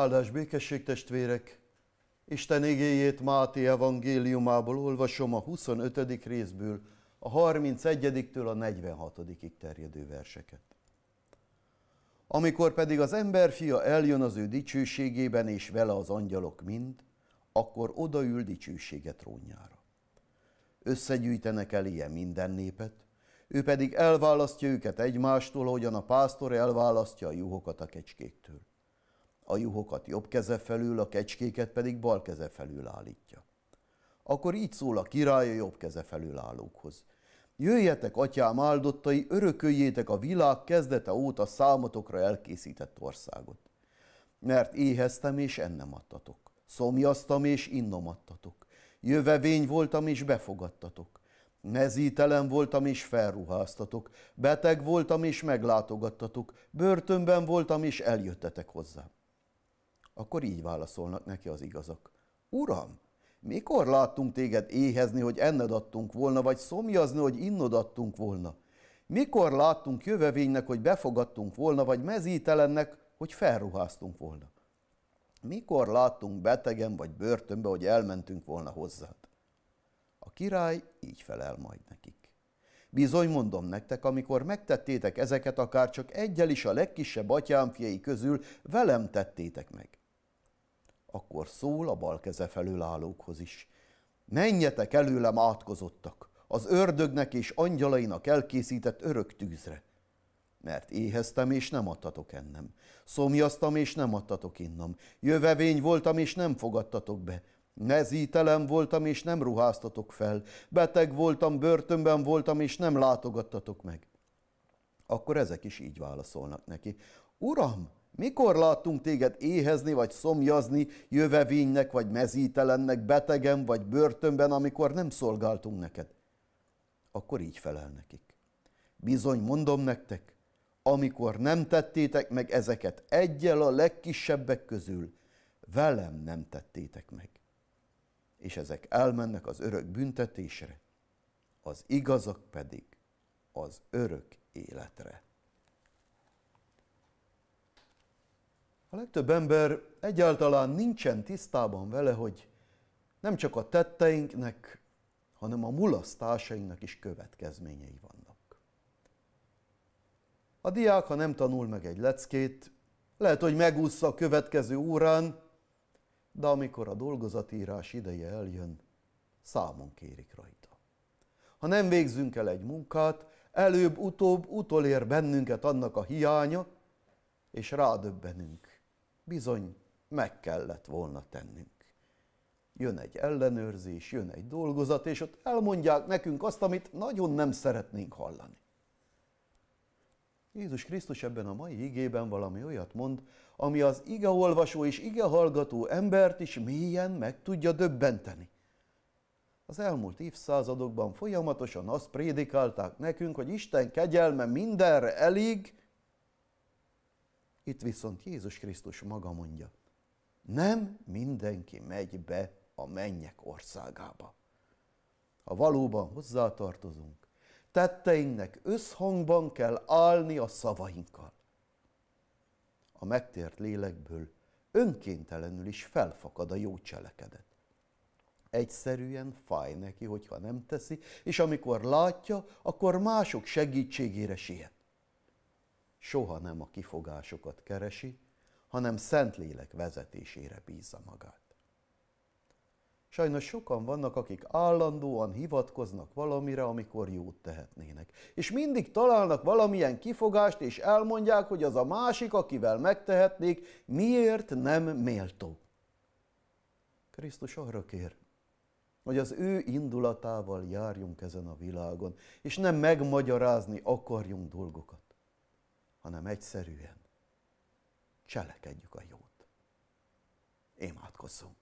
Áldás békesség testvérek! Isten igéjét Máté evangéliumából olvasom a 25. részből, a 31-től a 46 terjedő verseket. Amikor pedig az emberfia eljön az ő dicsőségében, és vele az angyalok mind, akkor odaül dicsősége trónjára. Összegyűjtenek eléje minden népet, ő pedig elválasztja őket egymástól, ahogyan a pásztor elválasztja a juhokat a kecskéktől a juhokat jobb keze felül, a kecskéket pedig bal keze felül állítja. Akkor így szól a király a jobb keze felül állókhoz. Jöjjetek, atyám áldottai, örököljétek a világ kezdete óta számotokra elkészített országot. Mert éheztem és ennem adtatok, szomjaztam és innom adtatok, jövevény voltam és befogadtatok, mezítelen voltam és felruháztatok, beteg voltam és meglátogattatok, börtönben voltam és eljöttetek hozzám. Akkor így válaszolnak neki az igazak. Uram, mikor láttunk téged éhezni, hogy enned adtunk volna, vagy szomjazni, hogy innod adtunk volna? Mikor láttunk jövevénynek, hogy befogadtunk volna, vagy mezítelennek, hogy felruháztunk volna? Mikor láttunk betegen vagy börtönbe, hogy elmentünk volna hozzád? A király így felel majd nekik. Bizony mondom nektek, amikor megtettétek ezeket, akár csak egyel is a legkisebb atyám fiai közül, velem tettétek meg akkor szól a bal keze felől állókhoz is. Menjetek előlem átkozottak, az ördögnek és angyalainak elkészített örök tűzre. Mert éheztem, és nem adtatok ennem. Szomjaztam, és nem adtatok innom. Jövevény voltam, és nem fogadtatok be. Nezítelen voltam, és nem ruháztatok fel. Beteg voltam, börtönben voltam, és nem látogattatok meg. Akkor ezek is így válaszolnak neki. Uram, mikor láttunk téged éhezni vagy szomjazni, jövevénynek vagy mezítelennek, betegen vagy börtönben, amikor nem szolgáltunk neked? Akkor így felel nekik. Bizony mondom nektek, amikor nem tettétek meg ezeket egyel a legkisebbek közül, velem nem tettétek meg. És ezek elmennek az örök büntetésre, az igazak pedig az örök életre. A legtöbb ember egyáltalán nincsen tisztában vele, hogy nem csak a tetteinknek, hanem a mulasztásainknak is következményei vannak. A diák, ha nem tanul meg egy leckét, lehet, hogy megúszza a következő órán, de amikor a dolgozatírás ideje eljön, számon kérik rajta. Ha nem végzünk el egy munkát, előbb-utóbb utolér bennünket annak a hiánya, és rádöbbenünk, bizony meg kellett volna tennünk. Jön egy ellenőrzés, jön egy dolgozat, és ott elmondják nekünk azt, amit nagyon nem szeretnénk hallani. Jézus Krisztus ebben a mai igében valami olyat mond, ami az igeolvasó és igehallgató embert is mélyen meg tudja döbbenteni. Az elmúlt évszázadokban folyamatosan azt prédikálták nekünk, hogy Isten kegyelme mindenre elég, itt viszont Jézus Krisztus maga mondja, nem mindenki megy be a mennyek országába. Ha valóban hozzátartozunk, tetteinknek összhangban kell állni a szavainkkal. A megtért lélekből önkéntelenül is felfakad a jó cselekedet. Egyszerűen fáj neki, hogyha nem teszi, és amikor látja, akkor mások segítségére siet soha nem a kifogásokat keresi, hanem Szentlélek vezetésére bízza magát. Sajnos sokan vannak, akik állandóan hivatkoznak valamire, amikor jót tehetnének. És mindig találnak valamilyen kifogást, és elmondják, hogy az a másik, akivel megtehetnék, miért nem méltó. Krisztus arra kér, hogy az ő indulatával járjunk ezen a világon, és nem megmagyarázni akarjunk dolgokat hanem egyszerűen cselekedjük a jót. Imádkozzunk.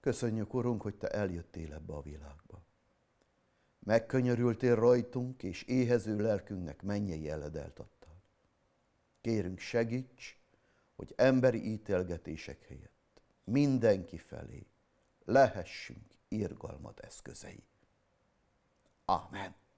Köszönjük, Urunk, hogy Te eljöttél ebbe a világba. Megkönyörültél rajtunk, és éhező lelkünknek mennyei eledelt adtál. Kérünk, segíts, hogy emberi ítélgetések helyett mindenki felé lehessünk irgalmat eszközei. Amen.